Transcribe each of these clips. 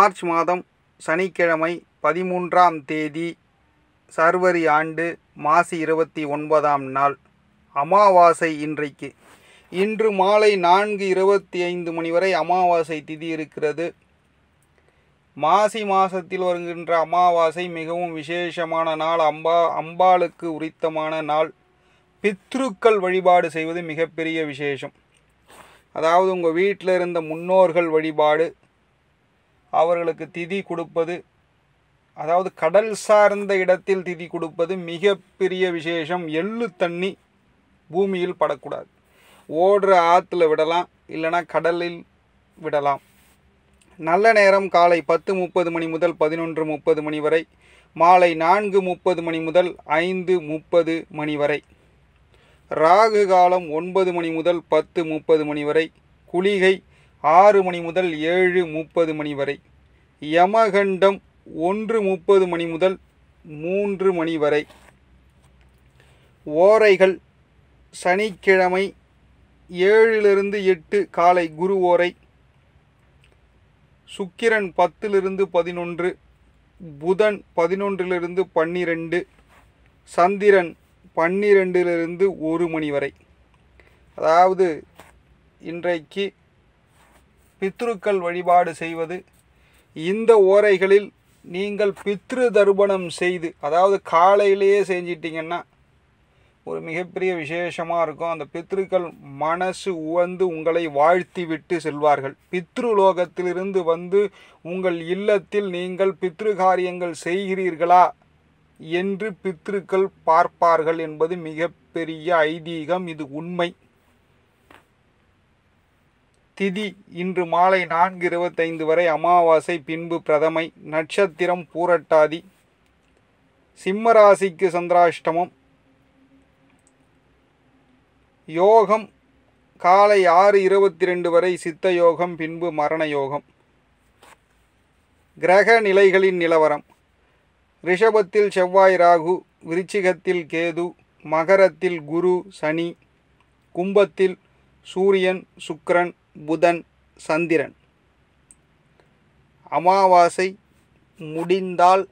March மாதம் சனிக்கிழமை பதிமூன்றாம் தேதி சர்வரி ஆண்டு மாசி இருபத்தி ஒன்பதாம் நாள் அமாவாசை இன்றைக்கு இன்று மாலை நான்கு இருபத்தி ஐந்து மணி வரை அமாவாசை திதி இருக்கிறது மாசி மாதத்தில் வருகின்ற அமாவாசை மிகவும் விசேஷமான நாள் அம்பா அம்பாளுக்கு உரித்தமான நாள் பித்ருக்கள் வழிபாடு செய்வது மிகப்பெரிய விசேஷம் அதாவது உங்கள் வீட்டில் இருந்த முன்னோர்கள் வழிபாடு அவர்களுக்கு திதி கொடுப்பது அதாவது கடல் சார்ந்த இடத்தில் திதி கொடுப்பது மிகப்பெரிய விசேஷம் எள்ளு தண்ணி பூமியில் படக்கூடாது ஓடுற ஆற்றுல விடலாம் இல்லைனா கடலில் விடலாம் நல்ல நேரம் காலை பத்து முப்பது மணி முதல் பதினொன்று முப்பது மணி வரை மாலை நான்கு முப்பது மணி முதல் ஐந்து முப்பது மணி வரை ராகு காலம் ஒன்பது மணி முதல் பத்து முப்பது மணி வரை குளிகை ஆறு மணி முதல் ஏழு முப்பது மணி வரை யமகண்டம் ஒன்று முப்பது மணி முதல் மூன்று மணி வரை ஓரைகள் சனிக்கிழமை ஏழிலிருந்து எட்டு காலை குரு ஓரை சுக்கிரன் பத்திலிருந்து பதினொன்று புதன் பதினொன்றிலிருந்து பன்னிரெண்டு சந்திரன் பன்னிரெண்டிலிருந்து ஒரு மணி வரை அதாவது இன்றைக்கு பித்ருக்கள் வழிபாடு செய்வது இந்த ஓரைகளில் நீங்கள் பித்ரு தர்ப்பணம் செய்து அதாவது காலையிலேயே செஞ்சிட்டிங்கன்னா ஒரு மிகப்பெரிய விசேஷமாக இருக்கும் அந்த பித்ருக்கள் மனசு உவந்து உங்களை வாழ்த்தி விட்டு செல்வார்கள் பித்ருலோகத்திலிருந்து வந்து உங்கள் இல்லத்தில் நீங்கள் பித்ரு காரியங்கள் செய்கிறீர்களா என்று பித்ருக்கள் பார்ப்பார்கள் என்பது மிகப்பெரிய ஐதீகம் இது உண்மை திதி இன்று மாலை நான்கு இருபத்தைந்து வரை அமாவாசை பின்பு பிரதமை நட்சத்திரம் பூரட்டாதி சிம்மராசிக்கு சந்திராஷ்டமம் யோகம் காலை ஆறு இருபத்தி ரெண்டு வரை சித்த யோகம் பின்பு மரண யோகம் கிரக நிலைகளின் நிலவரம் ரிஷபத்தில் செவ்வாய் ராகு விருச்சிகத்தில் கேது மகரத்தில் குரு சனி கும்பத்தில் சூரியன் சுக்ரன் புதன் சந்திரன் அமாவாசை முடிந்தால்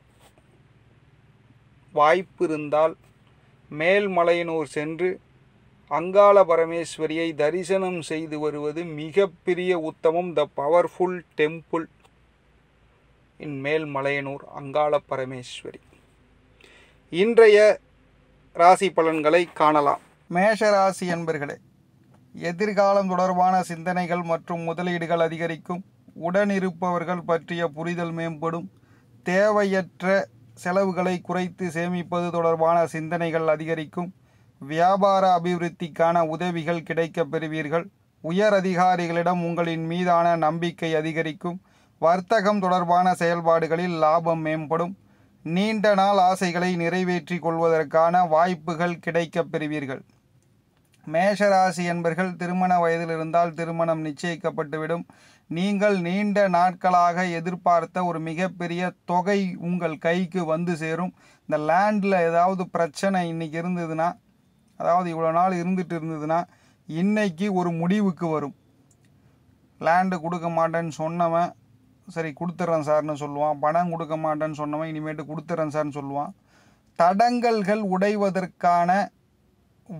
வாய்ப்பிருந்தால் மேல்மலையனூர் சென்று அங்காள பரமேஸ்வரியை தரிசனம் செய்து வருவது மிகப்பெரிய உத்தமம் the powerful temple in Melmalayanur Angala Parameswari இன்றைய ராசி பலன்களை காணலாம் மேஷராசி என்பர்களே எதிர்காலம் தொடர்பான சிந்தனைகள் மற்றும் முதலீடுகள் அதிகரிக்கும் உடனிருப்பவர்கள் பற்றிய புரிதல் மேம்படும் தேவையற்ற செலவுகளை குறைத்து சேமிப்பது தொடர்பான சிந்தனைகள் அதிகரிக்கும் வியாபார அபிவிருத்திக்கான உதவிகள் கிடைக்கப் பெறுவீர்கள் உயர் அதிகாரிகளிடம் உங்களின் மீதான நம்பிக்கை அதிகரிக்கும் வர்த்தகம் தொடர்பான செயல்பாடுகளில் லாபம் மேம்படும் நீண்ட நாள் ஆசைகளை நிறைவேற்றி கொள்வதற்கான வாய்ப்புகள் கிடைக்கப் பெறுவீர்கள் மேஷராசி என்பர்கள் திருமண வயதில் இருந்தால் திருமணம் நிச்சயிக்கப்பட்டுவிடும் நீங்கள் நீண்ட நாட்களாக எதிர்பார்த்த ஒரு மிகப்பெரிய தொகை உங்கள் கைக்கு வந்து சேரும் இந்த லேண்டில் ஏதாவது பிரச்சனை இன்றைக்கி இருந்ததுன்னா அதாவது இவ்வளோ நாள் இருந்துட்டு இருந்ததுன்னா இன்றைக்கி ஒரு முடிவுக்கு வரும் லேண்டு கொடுக்க மாட்டேன்னு சொன்னவன் சரி கொடுத்துட்றேன் சார்னு சொல்லுவான் பணம் கொடுக்க மாட்டேன்னு சொன்னவன் இனிமேட்டு கொடுத்துட்றேன் சார்னு சொல்லுவான் தடங்கல்கள் உடைவதற்கான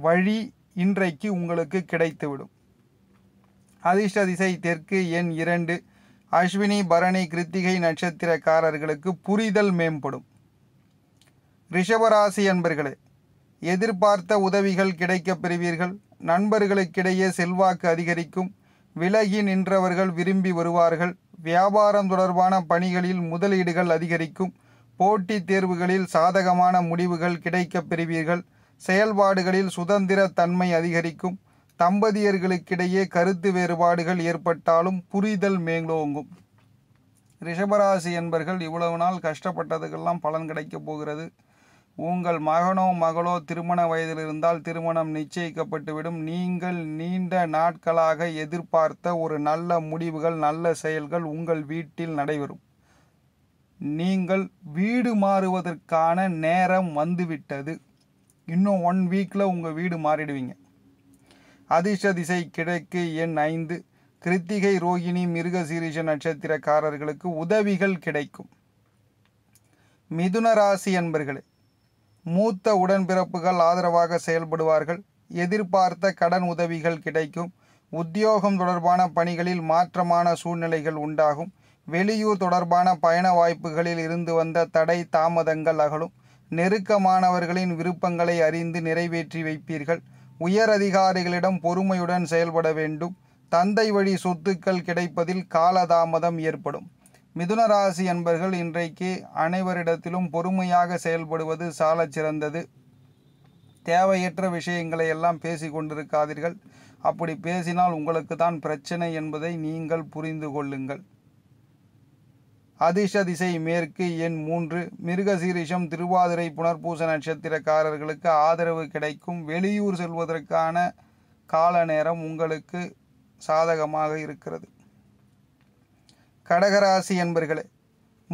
வழி இன்றைக்கு உங்களுக்கு கிடைத்துவிடும் அதிர்ஷ்ட திசை தெற்கு எண் இரண்டு அஸ்வினி பரணி கிருத்திகை நட்சத்திரக்காரர்களுக்கு புரிதல் மேம்படும் ரிஷபராசி அன்பர்களே எதிர்பார்த்த உதவிகள் கிடைக்கப் பெறுவீர்கள் நண்பர்களுக்கிடையே செல்வாக்கு அதிகரிக்கும் விலகி நின்றவர்கள் விரும்பி வருவார்கள் வியாபாரம் தொடர்பான பணிகளில் முதலீடுகள் அதிகரிக்கும் போட்டித் தேர்வுகளில் சாதகமான முடிவுகள் கிடைக்கப் பெறுவீர்கள் செயல்பாடுகளில் சுதந்திர தன்மை அதிகரிக்கும் தம்பதியர்களுக்கிடையே கருத்து வேறுபாடுகள் ஏற்பட்டாலும் புரிதல் மேலோங்கும் ரிஷபராசி என்பர்கள் இவ்வளவு நாள் கஷ்டப்பட்டதுக்கெல்லாம் பலன் கிடைக்கப் போகிறது உங்கள் மகனோ மகளோ திருமண வயதில் இருந்தால் திருமணம் நிச்சயிக்கப்பட்டுவிடும் நீங்கள் நீண்ட நாட்களாக எதிர்பார்த்த ஒரு நல்ல முடிவுகள் நல்ல செயல்கள் உங்கள் வீட்டில் நடைபெறும் நீங்கள் வீடு மாறுவதற்கான நேரம் வந்துவிட்டது இன்னும் ஒன் வீக்கில் உங்கள் வீடு மாறிடுவீங்க அதிர்ஷ்ட திசை கிழக்கு எண் ஐந்து கிருத்திகை ரோகிணி மிருகசீரிஷ நட்சத்திரக்காரர்களுக்கு உதவிகள் கிடைக்கும் மிதுன ராசி என்பர்களே மூத்த உடன்பிறப்புகள் ஆதரவாக செயல்படுவார்கள் எதிர்பார்த்த கடன் உதவிகள் கிடைக்கும் உத்தியோகம் தொடர்பான பணிகளில் மாற்றமான சூழ்நிலைகள் உண்டாகும் வெளியூர் தொடர்பான பயண வாய்ப்புகளில் இருந்து வந்த தடை தாமதங்கள் அகலும் நெருக்கமானவர்களின் விருப்பங்களை அறிந்து நிறைவேற்றி வைப்பீர்கள் உயர் அதிகாரிகளிடம் பொறுமையுடன் செயல்பட வேண்டும் தந்தை வழி சொத்துக்கள் கிடைப்பதில் காலதாமதம் ஏற்படும் மிதுனராசி என்பர்கள் இன்றைக்கு அனைவரிடத்திலும் பொறுமையாக செயல்படுவது சால சிறந்தது தேவையற்ற விஷயங்களை எல்லாம் பேசி கொண்டிருக்காதீர்கள் அப்படி பேசினால் உங்களுக்கு தான் பிரச்சனை என்பதை நீங்கள் புரிந்து கொள்ளுங்கள் அதிர்ஷ திசை மேற்கு எண் மூன்று மிருகசீரிஷம் திருவாதிரை புனர்பூச நட்சத்திரக்காரர்களுக்கு ஆதரவு கிடைக்கும் வெளியூர் செல்வதற்கான கால நேரம் உங்களுக்கு சாதகமாக இருக்கிறது கடகராசி என்பர்களே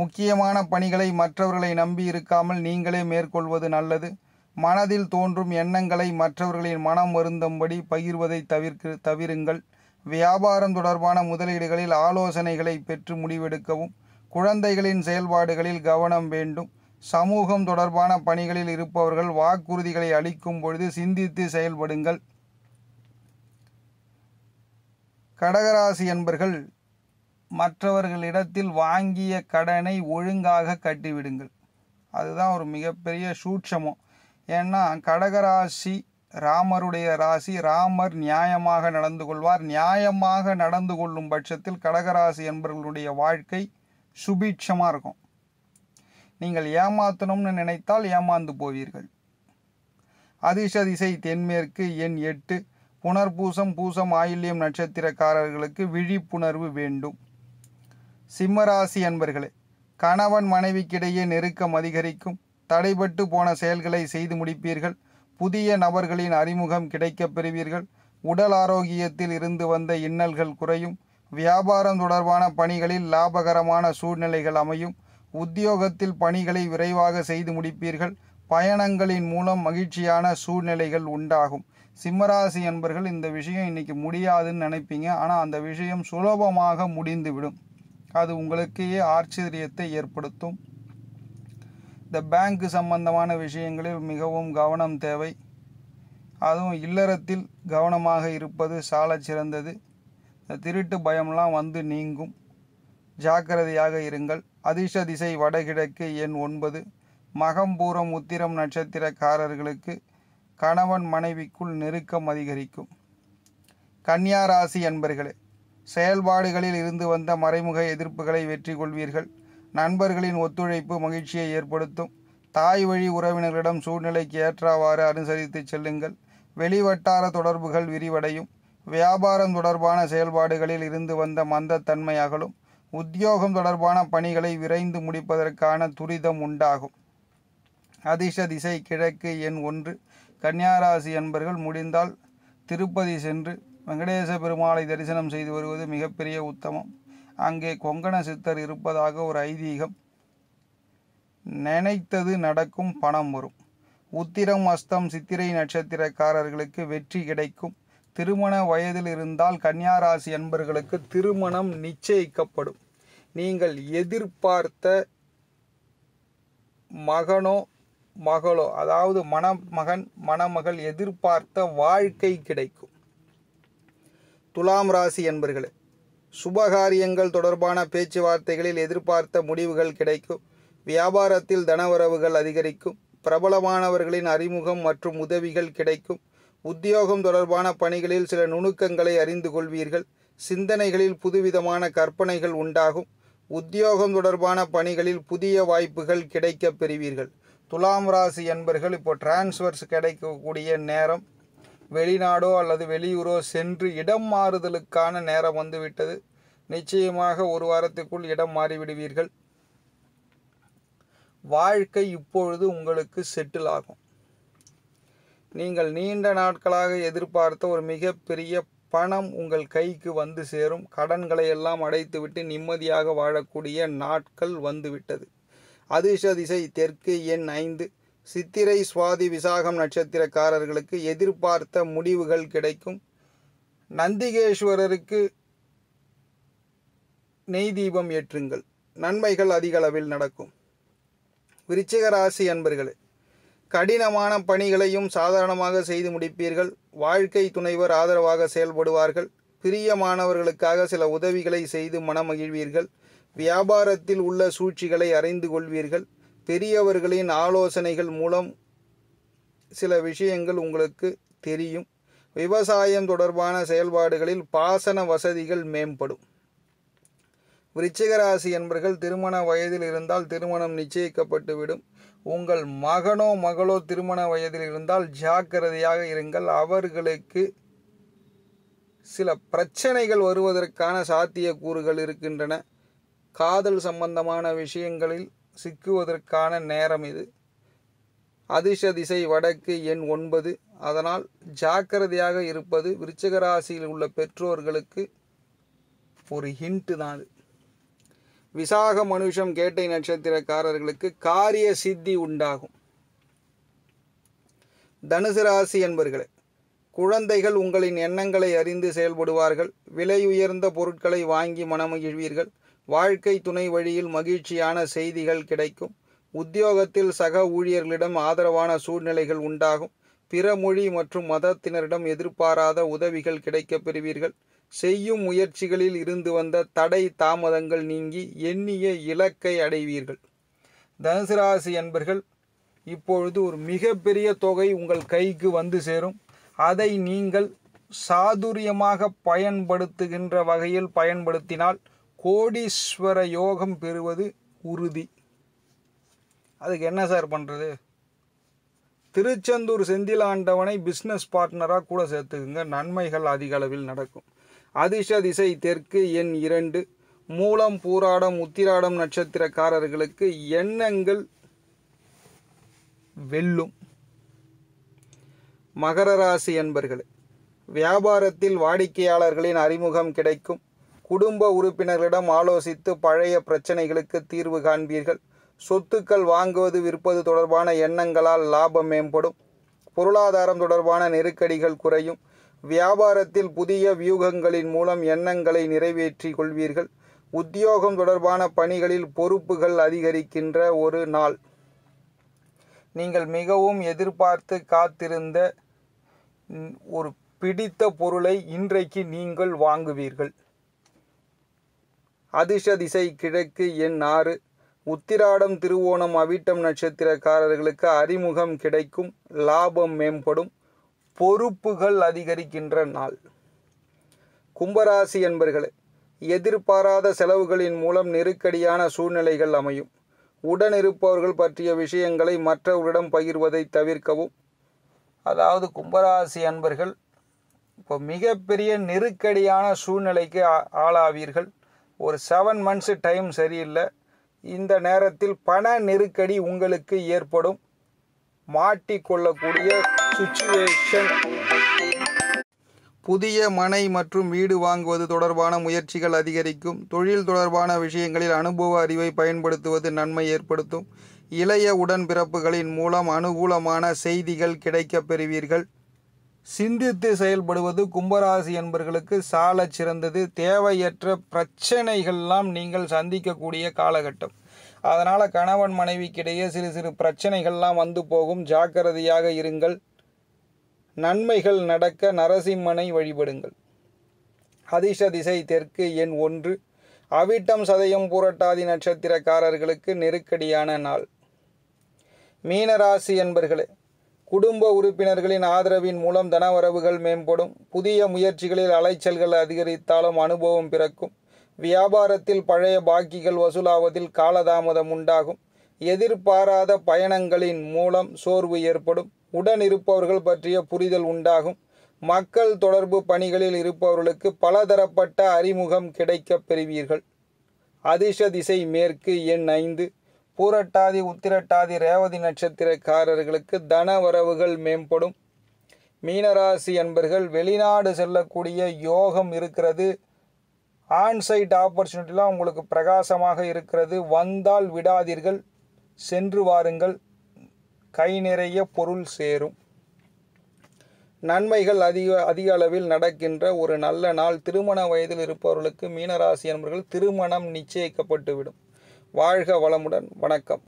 முக்கியமான பணிகளை மற்றவர்களை நம்பி இருக்காமல் நீங்களே மேற்கொள்வது நல்லது மனதில் தோன்றும் எண்ணங்களை மற்றவர்களின் மனம் வருந்தும்படி பகிர்வதை தவிர்க்க தவிருங்கள் வியாபாரம் தொடர்பான முதலீடுகளில் ஆலோசனைகளை பெற்று முடிவெடுக்கவும் குழந்தைகளின் செயல்பாடுகளில் கவனம் வேண்டும் சமூகம் தொடர்பான பணிகளில் இருப்பவர்கள் வாக்குறுதிகளை அளிக்கும் பொழுது சிந்தித்து செயல்படுங்கள் கடகராசி என்பர்கள் மற்றவர்களிடத்தில் வாங்கிய கடனை ஒழுங்காக கட்டிவிடுங்கள் அதுதான் ஒரு மிகப்பெரிய சூட்சமம் ஏன்னா கடகராசி ராமருடைய ராசி ராமர் நியாயமாக நடந்து கொள்வார் நியாயமாக நடந்து கொள்ளும் பட்சத்தில் கடகராசி என்பவர்களுடைய வாழ்க்கை சுபீட்சமாக இருக்கும் நீங்கள் ஏமாற்றணும்னு நினைத்தால் ஏமாந்து போவீர்கள் அதிர்ஷ திசை தென்மேற்கு எண் எட்டு புனர்பூசம் பூசம் ஆயுள்யம் நட்சத்திரக்காரர்களுக்கு விழிப்புணர்வு வேண்டும் சிம்மராசி அன்பர்களே கணவன் மனைவிக்கிடையே நெருக்கம் அதிகரிக்கும் தடைபட்டு போன செயல்களை செய்து முடிப்பீர்கள் புதிய நபர்களின் அறிமுகம் கிடைக்கப் பெறுவீர்கள் உடல் ஆரோக்கியத்தில் இருந்து வந்த இன்னல்கள் குறையும் வியாபாரம் தொடர்பான பணிகளில் லாபகரமான சூழ்நிலைகள் அமையும் உத்தியோகத்தில் பணிகளை விரைவாக செய்து முடிப்பீர்கள் பயணங்களின் மூலம் மகிழ்ச்சியான சூழ்நிலைகள் உண்டாகும் சிம்மராசி என்பர்கள் இந்த விஷயம் இன்னைக்கு முடியாதுன்னு நினைப்பீங்க ஆனால் அந்த விஷயம் சுலபமாக முடிந்துவிடும் அது உங்களுக்கே ஆச்சரியத்தை ஏற்படுத்தும் இந்த பேங்க் சம்பந்தமான விஷயங்களில் மிகவும் கவனம் தேவை அதுவும் இல்லறத்தில் கவனமாக இருப்பது சால சிறந்தது இந்த திருட்டு பயம்லாம் வந்து நீங்கும் ஜாக்கிரதையாக இருங்கள் அதிர்ஷ்ட திசை வடகிழக்கு எண் ஒன்பது மகம்பூரம் உத்திரம் நட்சத்திரக்காரர்களுக்கு கணவன் மனைவிக்குள் நெருக்கம் அதிகரிக்கும் கன்னியா ராசி என்பர்களே செயல்பாடுகளில் இருந்து வந்த மறைமுக எதிர்ப்புகளை வெற்றி கொள்வீர்கள் நண்பர்களின் ஒத்துழைப்பு மகிழ்ச்சியை ஏற்படுத்தும் தாய் வழி உறவினர்களிடம் சூழ்நிலைக்கு ஏற்றவாறு அனுசரித்து செல்லுங்கள் வெளிவட்டார தொடர்புகள் விரிவடையும் வியாபாரம் தொடர்பான செயல்பாடுகளில் இருந்து வந்த மந்தத்தன்மை அகலும் உத்தியோகம் தொடர்பான பணிகளை விரைந்து முடிப்பதற்கான துரிதம் உண்டாகும் அதிர்ஷ திசை கிழக்கு எண் ஒன்று கன்னியாராசி என்பர்கள் முடிந்தால் திருப்பதி சென்று வெங்கடேச பெருமாளை தரிசனம் செய்து வருவது மிகப்பெரிய உத்தமம் அங்கே கொங்கண சித்தர் இருப்பதாக ஒரு ஐதீகம் நினைத்தது நடக்கும் பணம் வரும் உத்திரம் அஸ்தம் சித்திரை நட்சத்திரக்காரர்களுக்கு வெற்றி கிடைக்கும் திருமண வயதில் இருந்தால் கன்னியாராசி என்பர்களுக்கு திருமணம் நிச்சயிக்கப்படும் நீங்கள் எதிர்பார்த்த மகனோ மகளோ அதாவது மணமகன் மணமகள் எதிர்பார்த்த வாழ்க்கை கிடைக்கும் துலாம் ராசி என்பர்களே சுபகாரியங்கள் தொடர்பான பேச்சுவார்த்தைகளில் எதிர்பார்த்த முடிவுகள் கிடைக்கும் வியாபாரத்தில் தனவரவுகள் அதிகரிக்கும் பிரபலமானவர்களின் அறிமுகம் மற்றும் உதவிகள் கிடைக்கும் உத்தியோகம் தொடர்பான பணிகளில் சில நுணுக்கங்களை அறிந்து கொள்வீர்கள் சிந்தனைகளில் புதுவிதமான கற்பனைகள் உண்டாகும் உத்தியோகம் தொடர்பான பணிகளில் புதிய வாய்ப்புகள் கிடைக்க பெறுவீர்கள் துலாம் ராசி என்பர்கள் இப்போ டிரான்ஸ்வர்ஸ் கிடைக்கக்கூடிய நேரம் வெளிநாடோ அல்லது வெளியூரோ சென்று இடம் மாறுதலுக்கான நேரம் வந்துவிட்டது நிச்சயமாக ஒரு வாரத்துக்குள் இடம் மாறிவிடுவீர்கள் வாழ்க்கை இப்பொழுது உங்களுக்கு செட்டில் ஆகும் நீங்கள் நீண்ட நாட்களாக எதிர்பார்த்த ஒரு மிகப்பெரிய பணம் உங்கள் கைக்கு வந்து சேரும் கடன்களை எல்லாம் அடைத்துவிட்டு நிம்மதியாக வாழக்கூடிய நாட்கள் வந்துவிட்டது அதிர்ஷ திசை தெற்கு எண் ஐந்து சித்திரை சுவாதி விசாகம் நட்சத்திரக்காரர்களுக்கு எதிர்பார்த்த முடிவுகள் கிடைக்கும் நந்திகேஸ்வரருக்கு நெய் தீபம் ஏற்றுங்கள் நன்மைகள் அதிகளவில் நடக்கும் விருச்சிக ராசி அன்பர்களே கடினமான பணிகளையும் சாதாரணமாக செய்து முடிப்பீர்கள் வாழ்க்கை துணைவர் ஆதரவாக செயல்படுவார்கள் பிரியமானவர்களுக்காக சில உதவிகளை செய்து மனமகிழ்வீர்கள் வியாபாரத்தில் உள்ள சூழ்ச்சிகளை அறிந்து கொள்வீர்கள் பெரியவர்களின் ஆலோசனைகள் மூலம் சில விஷயங்கள் உங்களுக்கு தெரியும் விவசாயம் தொடர்பான செயல்பாடுகளில் பாசன வசதிகள் மேம்படும் விருச்சிகராசி என்பர்கள் திருமண வயதில் இருந்தால் திருமணம் நிச்சயிக்கப்பட்டுவிடும் உங்கள் மகனோ மகளோ திருமண வயதில் இருந்தால் ஜாக்கிரதையாக இருங்கள் அவர்களுக்கு சில பிரச்சனைகள் வருவதற்கான சாத்தியக்கூறுகள் இருக்கின்றன காதல் சம்பந்தமான விஷயங்களில் சிக்குவதற்கான நேரம் இது அதிர்ஷ திசை வடக்கு எண் ஒன்பது அதனால் ஜாக்கிரதையாக இருப்பது விருச்சகராசியில் உள்ள பெற்றோர்களுக்கு ஒரு ஹிண்ட்டு தான் அது விசாக மனுஷம் கேட்டை நட்சத்திரக்காரர்களுக்கு காரிய சித்தி உண்டாகும் தனுசு ராசி என்பர்களே குழந்தைகள் உங்களின் எண்ணங்களை அறிந்து செயல்படுவார்கள் விலை உயர்ந்த பொருட்களை வாங்கி மனமகிழ்வீர்கள் வாழ்க்கை துணை வழியில் மகிழ்ச்சியான செய்திகள் கிடைக்கும் உத்தியோகத்தில் சக ஊழியர்களிடம் ஆதரவான சூழ்நிலைகள் உண்டாகும் பிற மொழி மற்றும் மதத்தினரிடம் எதிர்பாராத உதவிகள் கிடைக்கப் பெறுவீர்கள் செய்யும் முயற்சிகளில் இருந்து வந்த தடை தாமதங்கள் நீங்கி எண்ணிய இலக்கை அடைவீர்கள் தனுசு ராசி என்பர்கள் இப்பொழுது ஒரு மிகப்பெரிய தொகை உங்கள் கைக்கு வந்து சேரும் அதை நீங்கள் சாதுரியமாக பயன்படுத்துகின்ற வகையில் பயன்படுத்தினால் கோடீஸ்வர யோகம் பெறுவது உறுதி அதுக்கு என்ன சார் பண்ணுறது திருச்செந்தூர் செந்திலாண்டவனை பிஸ்னஸ் பார்ட்னராக கூட சேர்த்துக்குங்க நன்மைகள் அதிக அளவில் நடக்கும் அதிர்ஷ திசை தெற்கு எண் இரண்டு மூலம் பூராடம் உத்திராடம் நட்சத்திரக்காரர்களுக்கு எண்ணங்கள் வெல்லும் மகர ராசி என்பர்களே வியாபாரத்தில் வாடிக்கையாளர்களின் அறிமுகம் கிடைக்கும் குடும்ப உறுப்பினர்களிடம் ஆலோசித்து பழைய பிரச்சனைகளுக்கு தீர்வு காண்பீர்கள் சொத்துக்கள் வாங்குவது விற்பது தொடர்பான எண்ணங்களால் லாபம் மேம்படும் பொருளாதாரம் தொடர்பான நெருக்கடிகள் குறையும் வியாபாரத்தில் புதிய வியூகங்களின் மூலம் எண்ணங்களை நிறைவேற்றி கொள்வீர்கள் உத்தியோகம் தொடர்பான பணிகளில் பொறுப்புகள் அதிகரிக்கின்ற ஒரு நாள் நீங்கள் மிகவும் எதிர்பார்த்து காத்திருந்த ஒரு பிடித்த பொருளை இன்றைக்கு நீங்கள் வாங்குவீர்கள் அதிர்ஷ திசை கிழக்கு எண் ஆறு உத்திராடம் திருவோணம் அவிட்டம் நட்சத்திரக்காரர்களுக்கு அறிமுகம் கிடைக்கும் லாபம் மேம்படும் பொறுப்புகள் அதிகரிக்கின்ற நாள் கும்பராசி என்பர்களே எதிர்பாராத செலவுகளின் மூலம் நெருக்கடியான சூழ்நிலைகள் அமையும் உடன் இருப்பவர்கள் பற்றிய விஷயங்களை மற்றவர்களிடம் பகிர்வதை தவிர்க்கவும் அதாவது கும்பராசி அன்பர்கள் இப்போ மிகப்பெரிய நெருக்கடியான சூழ்நிலைக்கு ஆளாவீர்கள் ஒரு செவன் மந்த்ஸு டைம் சரியில்லை இந்த நேரத்தில் பண நெருக்கடி உங்களுக்கு ஏற்படும் மாட்டிக்கொள்ளக்கூடிய சுச்சுவேஷன் புதிய மனை மற்றும் வீடு வாங்குவது தொடர்பான முயற்சிகள் அதிகரிக்கும் தொழில் தொடர்பான விஷயங்களில் அனுபவ அறிவை பயன்படுத்துவது நன்மை ஏற்படுத்தும் இளைய உடன்பிறப்புகளின் மூலம் அனுகூலமான செய்திகள் கிடைக்கப் பெறுவீர்கள் சிந்தித்து செயல்படுவது கும்பராசி என்பர்களுக்கு சால சிறந்தது தேவையற்ற பிரச்சனைகள்லாம் நீங்கள் சந்திக்கக்கூடிய காலகட்டம் அதனால் கணவன் மனைவிக்கிடையே சிறு சிறு பிரச்சனைகள்லாம் வந்து போகும் ஜாக்கிரதையாக இருங்கள் நன்மைகள் நடக்க நரசிம்மனை வழிபடுங்கள் அதிர்ஷ திசை தெற்கு எண் ஒன்று அவிட்டம் சதயம் புரட்டாதி நட்சத்திரக்காரர்களுக்கு நெருக்கடியான நாள் மீனராசி என்பர்களே குடும்ப உறுப்பினர்களின் ஆதரவின் மூலம் தனவரவுகள் மேம்படும் புதிய முயற்சிகளில் அலைச்சல்கள் அதிகரித்தாலும் அனுபவம் பிறக்கும் வியாபாரத்தில் பழைய பாக்கிகள் வசூலாவதில் காலதாமதம் உண்டாகும் எதிர்பாராத பயணங்களின் மூலம் சோர்வு ஏற்படும் உடன் இருப்பவர்கள் பற்றிய புரிதல் உண்டாகும் மக்கள் தொடர்பு பணிகளில் இருப்பவர்களுக்கு பலதரப்பட்ட அறிமுகம் கிடைக்கப் பெறுவீர்கள் அதிர்ஷ திசை மேற்கு எண் ஐந்து பூரட்டாதி உத்திரட்டாதி ரேவதி நட்சத்திரக்காரர்களுக்கு தன வரவுகள் மேம்படும் மீனராசி என்பர்கள் வெளிநாடு செல்லக்கூடிய யோகம் இருக்கிறது ஆன்சைட் ஆப்பர்ச்சுனிட்டிலாம் உங்களுக்கு பிரகாசமாக இருக்கிறது வந்தால் விடாதீர்கள் சென்று வாருங்கள் கை நிறைய பொருள் சேரும் நன்மைகள் அதிக அதிக அளவில் நடக்கின்ற ஒரு நல்ல நாள் திருமண வயதில் இருப்பவர்களுக்கு மீனராசி என்பவர்கள் திருமணம் நிச்சயிக்கப்பட்டுவிடும் வாழ்க வளமுடன் வணக்கம்